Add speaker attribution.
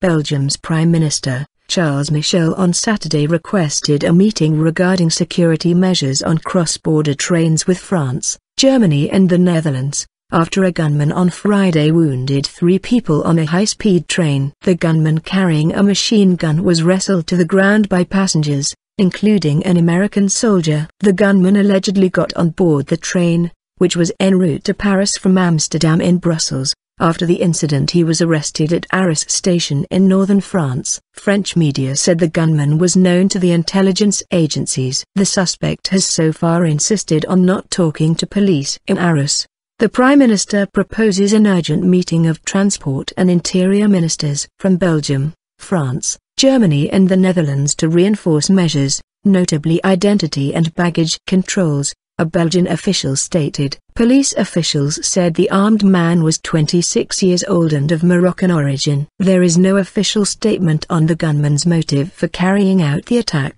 Speaker 1: Belgium's Prime Minister, Charles Michel on Saturday requested a meeting regarding security measures on cross-border trains with France, Germany and the Netherlands, after a gunman on Friday wounded three people on a high-speed train. The gunman carrying a machine gun was wrestled to the ground by passengers, including an American soldier. The gunman allegedly got on board the train, which was en route to Paris from Amsterdam in Brussels, after the incident he was arrested at Arras station in northern France. French media said the gunman was known to the intelligence agencies. The suspect has so far insisted on not talking to police in Arras. The Prime Minister proposes an urgent meeting of transport and interior ministers from Belgium, France, Germany and the Netherlands to reinforce measures, notably identity and baggage controls, a Belgian official stated. Police officials said the armed man was 26 years old and of Moroccan origin. There is no official statement on the gunman's motive for carrying out the attack.